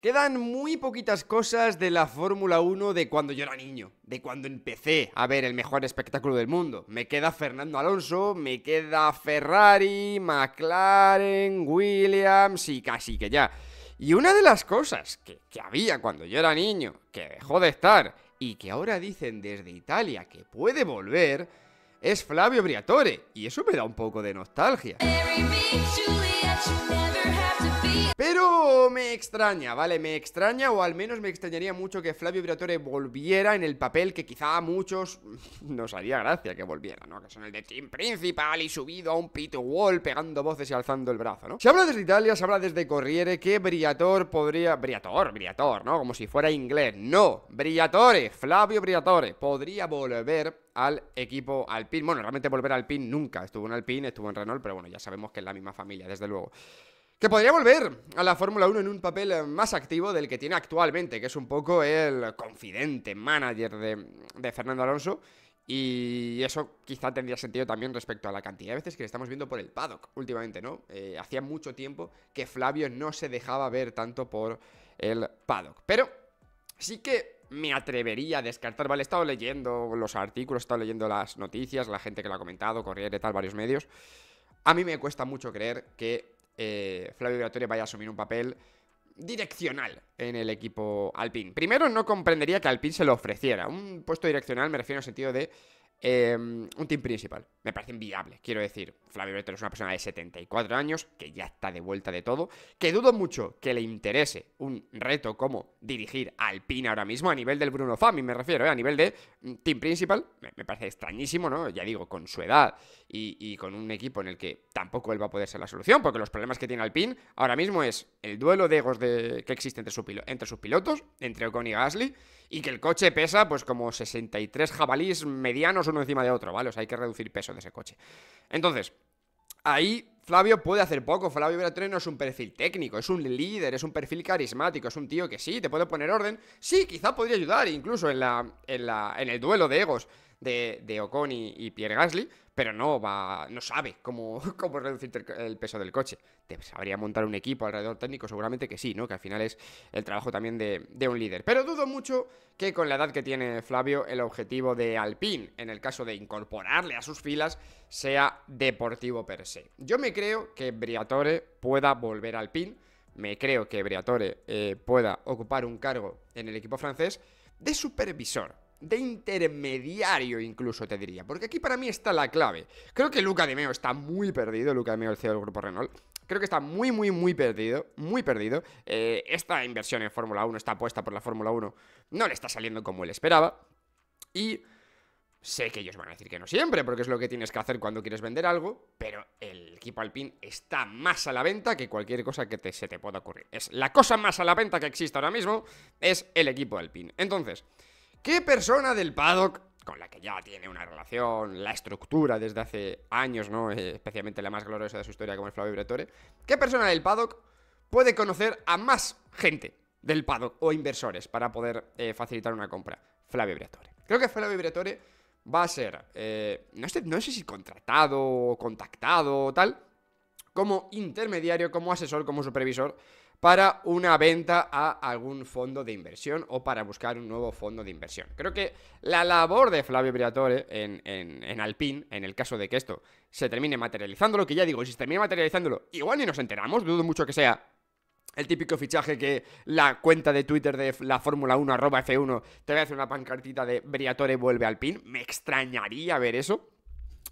Quedan muy poquitas cosas de la Fórmula 1 de cuando yo era niño, de cuando empecé a ver el mejor espectáculo del mundo. Me queda Fernando Alonso, me queda Ferrari, McLaren, Williams y casi que ya. Y una de las cosas que, que había cuando yo era niño, que dejó de estar y que ahora dicen desde Italia que puede volver, es Flavio Briatore, y eso me da un poco de nostalgia. Pero me extraña, ¿vale? Me extraña o al menos me extrañaría mucho que Flavio Briatore volviera en el papel que quizá a muchos nos haría gracia que volviera, ¿no? Que son el de Team Principal y subido a un pit wall pegando voces y alzando el brazo, ¿no? Se habla desde Italia, se habla desde Corriere que Briator podría... Briator, Briator, ¿no? Como si fuera inglés. No, Briatore, Flavio Briatore podría volver al equipo Alpine. Bueno, realmente volver al Alpine nunca. Estuvo en Alpine, estuvo en Renault, pero bueno, ya sabemos que es la misma familia, desde luego. Que podría volver a la Fórmula 1 en un papel eh, más activo del que tiene actualmente, que es un poco el confidente, manager de, Fernando Alonso. Y eso quizá tendría sentido también respecto a la cantidad de veces que le estamos viendo por el paddock últimamente, ¿no? Eh, hacía mucho tiempo que Flavio no se dejaba ver tanto por el paddock. Pero sí que me atrevería a descartar, vale, he estado leyendo los artículos, he estado leyendo las noticias, la gente que lo ha comentado, Corriere tal, varios medios. A mí me cuesta mucho creer que eh, Flavio Briatore vaya a asumir un papel direccional en el equipo Alpine. Primero, no comprendería que Alpine se lo ofreciera. Un puesto direccional me refiero en el sentido de Em, un team principal. Me parece inviable. Quiero decir, Flavio Vettel es una persona de 74 años, que ya está de vuelta de todo, que dudo mucho que le interese un reto como dirigir al Alpina ahora mismo, a nivel del Bruno Fami, me refiero, eh, a nivel de mm, team principal. Me, me, parece extrañísimo, ¿no? Ya digo, con su edad y, con un equipo en el que tampoco él va a poder ser la solución, porque los problemas que tiene Alpine ahora mismo es el duelo de egos que existe entre, su, entre sus pilotos, entre Ocon y Gasly, y que el coche pesa pues como 63 jabalís medianos uno encima de otro, ¿vale? O sea, hay que reducir peso de ese coche. Entonces, ahí Flavio puede hacer poco. Flavio Veratreno es un perfil técnico, es un líder, es un perfil carismático, es un tío que sí, te puede poner orden. Sí, quizá podría ayudar incluso en, la, en, la, en el duelo de egos de, de Ocon y, Pierre Gasly, pero no va, no sabe cómo, cómo reducir el, peso del coche. Te sabría montar un equipo alrededor técnico, seguramente que sí, ¿no? Que al final es el trabajo también de, un líder. Pero dudo mucho que con la edad que tiene Flavio, el objetivo de Alpine, en el caso de incorporarle a sus filas, sea deportivo per se. Yo me creo que Briatore pueda volver al Alpine me creo que Briatore eh, pueda ocupar un cargo en el equipo francés de supervisor de intermediario incluso te diría, porque aquí para mí está la clave. Creo que Luca de Meo está muy perdido, Luca de Meo, el CEO del grupo Renault. Creo que está muy, muy, muy perdido, muy perdido. Eh, esta inversión en Fórmula 1, está apuesta por la Fórmula 1, no le está saliendo como él esperaba. Y sé que ellos van a decir que no siempre, porque es lo que tienes que hacer cuando quieres vender algo, pero el equipo Alpine está más a la venta que cualquier cosa que te, se te pueda ocurrir. Es la cosa más a la venta que existe ahora mismo, es el equipo Alpine. Entonces... ¿Qué persona del paddock, con la que ya tiene una relación, la estructura desde hace años, ¿no? Eh, especialmente la más gloriosa de su historia, como el Flavio Bretore, ¿qué persona del paddock puede conocer a más gente del paddock o inversores para poder eh, facilitar una compra? Flavio Bretore. Creo que Flavio Bretore va a ser, eh, no, sé, no sé si contratado, o contactado o tal, como intermediario, como asesor, como supervisor para una venta a algún fondo de inversión o para buscar un nuevo fondo de inversión. Creo que la labor de Flavio Briatore en, en, en Alpine, en el caso de que esto se termine materializando, lo que ya digo, si se termina materializándolo, igual ni nos enteramos, dudo mucho que sea el típico fichaje que la cuenta de Twitter de la Fórmula 1, arroba F1, te va a hacer una pancartita de Briatore vuelve al PIN. Me extrañaría ver eso.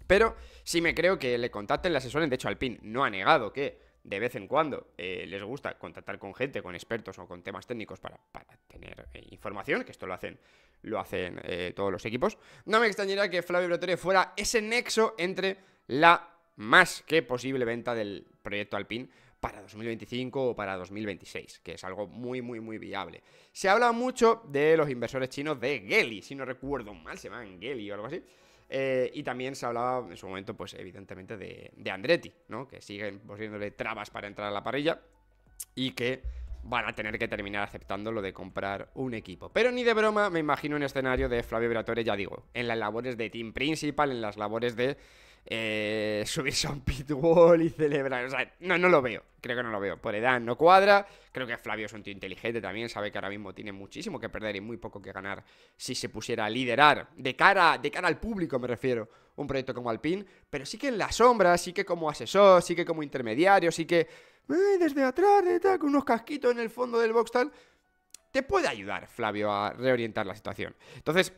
Pero sí me creo que le contacten, las asesores, De hecho, Alpine no ha negado que de vez en cuando eh, les gusta contactar con gente, con expertos o con temas técnicos para, tener eh, información, que esto lo hacen, lo hacen eh, todos los equipos, no me extrañaría que Flavio Briatore fuera ese nexo entre la más que posible venta del proyecto Alpine para 2025 o para 2026, que es algo muy, muy, muy viable. Se habla mucho de los inversores chinos de Geli, si no recuerdo mal, se llaman Geli o algo así. Eh, y también se hablaba en su momento, pues evidentemente, de, Andretti, ¿no? Que siguen poniéndole trabas para entrar a la parrilla y que van a tener que terminar aceptando lo de comprar un equipo. Pero ni de broma me imagino un escenario de Flavio Briatore, ya digo, en las labores de team principal, en las labores de eh, subirse a un pitwall y celebrar. O sea, no, no lo veo. Creo que no lo veo. Por edad no cuadra. Creo que Flavio es un tío inteligente también. Sabe que ahora mismo tiene muchísimo que perder y muy poco que ganar si se pusiera a liderar. De cara, de cara al público, me refiero. Un proyecto como Alpine. Pero sí que en la sombra, sí que como asesor, sí que como intermediario, sí que. desde atrás, de tal, con unos casquitos en el fondo del box, tal. Te puede ayudar, Flavio, a reorientar la situación. Entonces,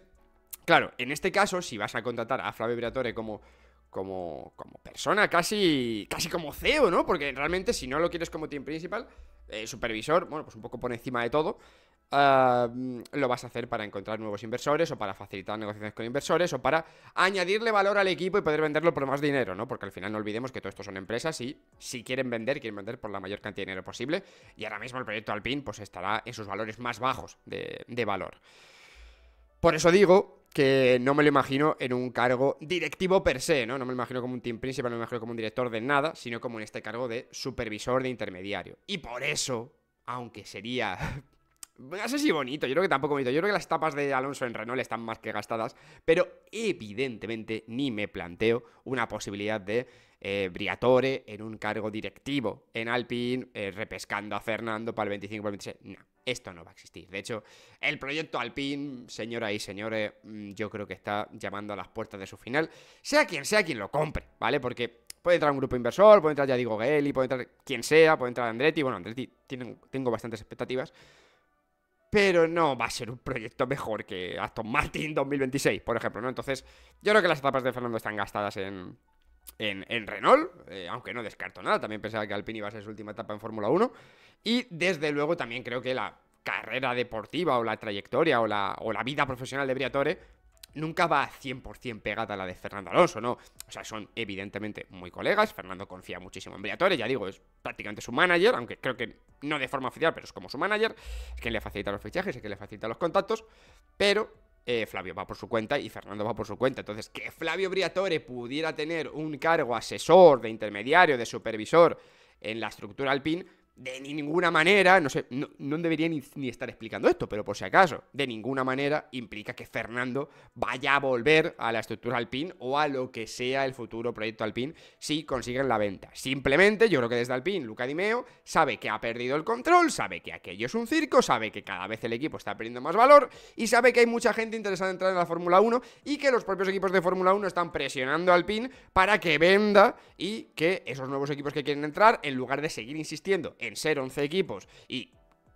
claro, en este caso, si vas a contratar a Flavio Briatore como como, como persona, casi, casi como CEO, ¿no? Porque realmente si no lo quieres como team principal, eh, supervisor, bueno, pues un poco por encima de todo, ah, lo vas a hacer para encontrar nuevos inversores o para facilitar negociaciones con inversores o para añadirle valor al equipo y poder venderlo por más dinero, ¿no? Porque al final no olvidemos que todo esto son empresas y si quieren vender, quieren vender por la mayor cantidad de dinero posible y ahora mismo el proyecto Alpine pues estará en sus valores más bajos de, de valor. Por eso digo que no me lo imagino en un cargo directivo per se, ¿no? No me lo imagino como un team principal, no me lo imagino como un director de nada, sino como en este cargo de supervisor de intermediario. Y por eso, aunque sería... No sé si bonito, yo creo que tampoco bonito. Yo creo que las tapas de Alonso en Renault están más que gastadas, pero evidentemente ni me planteo una posibilidad de eh, Briatore en un cargo directivo en Alpine, eh, repescando a Fernando para el 25, para el 26. No, esto no va a existir. De hecho, el proyecto Alpine, señoras y señores, mm, yo creo que está llamando a las puertas de su final, sea quien sea quien lo compre, ¿vale? Porque puede entrar un grupo inversor, puede entrar, ya digo, Gaeli, puede entrar quien sea, puede entrar Andretti, bueno, Andretti tengo bastantes expectativas, pero no va a ser un proyecto mejor que Aston Martin 2026, por ejemplo, ¿no? Entonces, yo creo que las etapas de Fernando están gastadas en, en, Renault, eh, aunque no descarto nada, también pensaba que Alpini iba a ser su última etapa en Fórmula 1, y desde luego también creo que la carrera deportiva o la trayectoria o la, o la vida profesional de Briatore nunca va 100% pegada a la de Fernando Alonso, ¿no? O sea, son evidentemente muy colegas, Fernando confía muchísimo en Briatore, ya digo, es prácticamente su manager, aunque creo que no de forma oficial, pero es como su manager, es quien le facilita los fichajes, es quien le facilita los contactos, pero eh, Flavio va por su cuenta y Fernando va por su cuenta. Entonces, que Flavio Briatore pudiera tener un cargo asesor, de intermediario, de supervisor en la estructura alpin de ninguna manera, no sé, no, debería ni, estar explicando esto, pero por si acaso, de ninguna manera implica que Fernando vaya a volver a la estructura Alpine o a lo que sea el futuro proyecto Alpine si consiguen la venta. Simplemente yo creo que desde Alpine, Luca Dimeo sabe que ha perdido el control, sabe que aquello es un circo, sabe que cada vez el equipo está perdiendo más valor y sabe que hay mucha gente interesada en entrar en la Fórmula 1 y que los propios equipos de Fórmula 1 están presionando a Alpine para que venda y que esos nuevos equipos que quieren entrar, en lugar de seguir insistiendo en ser 11 equipos y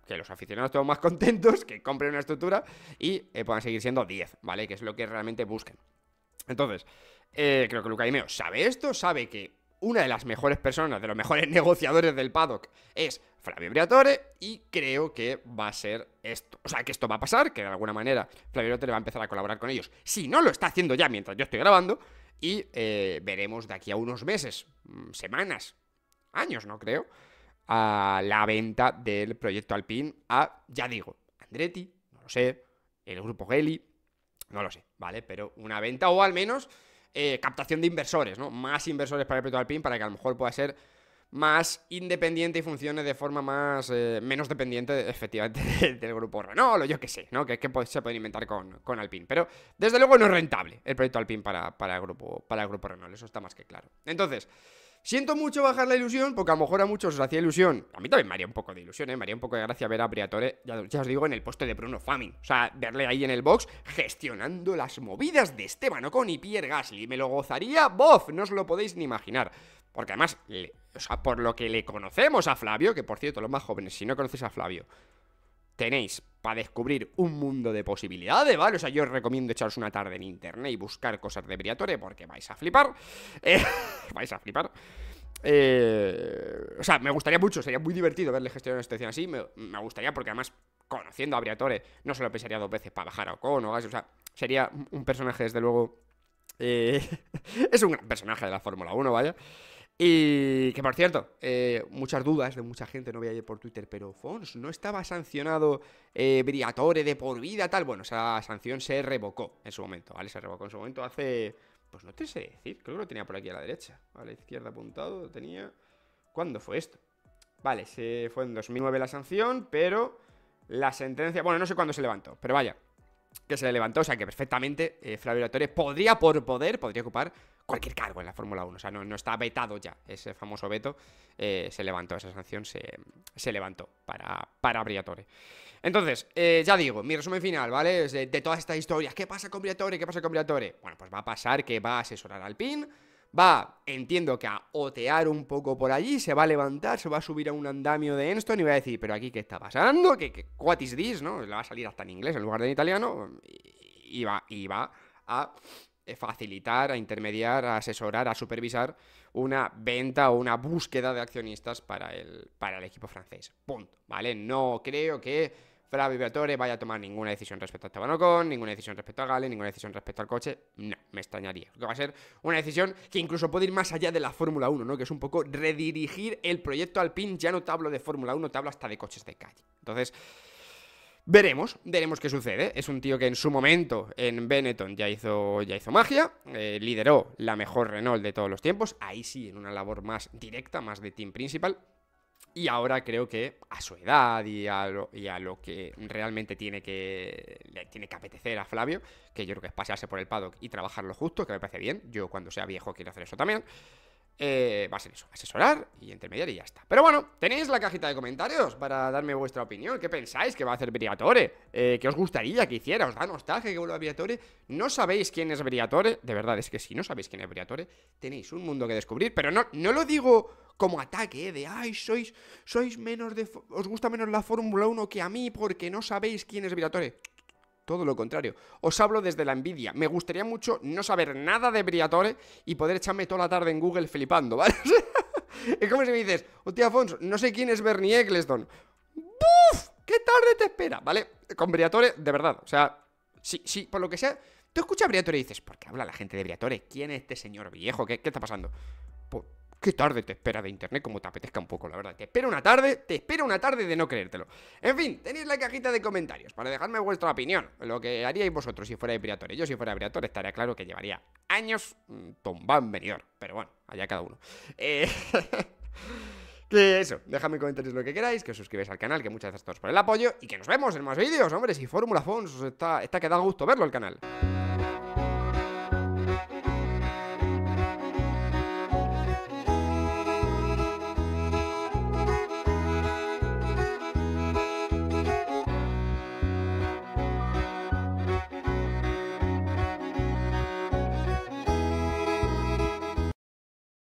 que los aficionados estén más contentos, que compren una estructura y eh, puedan seguir siendo 10, ¿vale? Que es lo que realmente busquen Entonces, eh, creo que Luca Imeo sabe esto, sabe que una de las mejores personas, de los mejores negociadores del paddock es Flavio Briatore y creo que va a ser esto. O sea, que esto va a pasar, que de alguna manera Flavio Briatore va a empezar a colaborar con ellos. Si no lo está haciendo ya mientras yo estoy grabando y eh, veremos de aquí a unos meses, mm, semanas, años, no creo, a la venta del proyecto Alpine a, ya digo, Andretti, no lo sé, el grupo Geli, no lo sé, ¿vale? Pero una venta o al menos eh, captación de inversores, ¿no? Más inversores para el proyecto Alpine para que a lo mejor pueda ser más independiente y funcione de forma más eh, menos dependiente efectivamente del, grupo Renault o yo qué sé, ¿no? Que, que se puede inventar con, con, Alpine. Pero desde luego no es rentable el proyecto Alpine para, para, el, grupo, para el grupo Renault, eso está más que claro. Entonces, Siento mucho bajar la ilusión, porque a lo mejor a muchos os hacía ilusión. A mí también me haría un poco de ilusión, ¿eh? Me haría un poco de gracia ver a Briatore, ya, os digo, en el poste de Bruno Famin. O sea, verle ahí en el box gestionando las movidas de Esteban Ocon y Pierre Gasly. Me lo gozaría, bof, no os lo podéis ni imaginar. Porque además, o sea, por lo que le conocemos a Flavio, que por cierto, los más jóvenes, si no conocéis a Flavio, tenéis para descubrir un mundo de posibilidades, ¿vale? O sea, yo os recomiendo echaros una tarde en internet y buscar cosas de Briatore porque vais a flipar. Eh, vais a flipar. Eh, o sea, me gustaría mucho, sería muy divertido verle gestionar una situación así. Me, gustaría porque además, conociendo a Briatore, no se lo pensaría dos veces para bajar a Ocon o algo O sea, sería un personaje, desde luego... Eh, es un gran personaje de la Fórmula 1, vaya. ¿vale? Y que por cierto, eh, muchas dudas de mucha gente, no voy a ir por Twitter, pero Fons, ¿no estaba sancionado eh, Briatore de por vida, tal? Bueno, esa sanción se revocó en su momento, ¿vale? Se revocó en su momento hace. Pues no te sé decir, creo que lo tenía por aquí a la derecha, a la izquierda apuntado, lo tenía. ¿Cuándo fue esto? Vale, se fue en 2009 la sanción, pero la sentencia. Bueno, no sé cuándo se levantó, pero vaya, que se levantó, o sea que perfectamente eh, Flavio Briatore podría por poder, podría ocupar cualquier cargo en la Fórmula 1. O sea, no, no, está vetado ya. Ese famoso veto eh, se levantó, esa sanción se, se levantó para, para Briatore. Entonces, eh, ya digo, mi resumen final, ¿vale? De, todas estas historias, ¿qué pasa con Briatore? ¿Qué pasa con Briatore? Bueno, pues va a pasar que va a asesorar al PIN. Va, entiendo que a otear un poco por allí, se va a levantar, se va a subir a un andamio de Enstone. y va a decir, pero aquí qué está pasando, ¿Qué, qué, what is this, ¿no? Le va a salir hasta en inglés en lugar de en italiano y va, y va a eh, facilitar, a intermediar, a asesorar, a supervisar una venta o una búsqueda de accionistas para el, para el equipo francés. Punto. ¿Vale? No creo que Flavio Vettore vaya a tomar ninguna decisión respecto a Tabanocon, ninguna decisión respecto a Gale, ninguna decisión respecto al coche. No, me extrañaría. que va a ser una decisión que incluso puede ir más allá de la Fórmula 1, ¿no? Que es un poco redirigir el proyecto al pin. Ya no te hablo de Fórmula 1, te hablo hasta de coches de calle. Entonces. Veremos, veremos qué sucede. Es un tío que en su momento en Benetton ya hizo, ya hizo magia, eh, lideró la mejor Renault de todos los tiempos, ahí sí, en una labor más directa, más de team principal. Y ahora creo que a su edad y a lo, que realmente tiene que, tiene que apetecer a Flavio, que yo creo que es pasearse por el paddock y trabajarlo justo, que me parece bien. Yo cuando sea viejo quiero hacer eso también. Eh, va a ser eso, asesorar y intermediar y ya está. Pero bueno, tenéis la cajita de comentarios para darme vuestra opinión. ¿Qué pensáis que va a hacer Briatore? Eh, ¿Qué os gustaría que hiciera? ¿Os da nostalgia que vuelva Briatore? ¿No sabéis quién es Briatore? De verdad, es que si no sabéis quién es Briatore, tenéis un mundo que descubrir. Pero no, no lo digo como ataque, eh, de ay, sois, sois menos de. Os gusta menos la Fórmula 1 que a mí porque no sabéis quién es Briatore. Todo lo contrario. Os hablo desde la envidia. Me gustaría mucho no saber nada de Briatore y poder echarme toda la tarde en Google flipando, ¿vale? es como si me dices, hostia, Afonso, no sé quién es Bernie Eccleston. ¡Buf! ¡Qué tarde te espera! ¿Vale? Con Briatore, de verdad. O sea, sí, sí, por lo que sea. Tú escuchas a Briatore y dices, ¿por qué habla la gente de Briatore? ¿Quién es este señor viejo? ¿Qué, qué está pasando? qué tarde te espera de internet, como te apetezca un poco, la verdad. Te espera una tarde, te espera una tarde de no creértelo. En fin, tenéis la cajita de comentarios para dejarme vuestra opinión, lo que haríais vosotros si fuera Briatore. Yo si fuera Briatore estaría claro que llevaría años mm, tombán venidor, pero bueno, allá cada uno. Eh, que eso, dejadme en comentarios lo que queráis, que os suscribáis al canal, que muchas gracias a todos por el apoyo y que nos vemos en más vídeos, hombres y Fórmula Fons está, está que da gusto verlo el canal.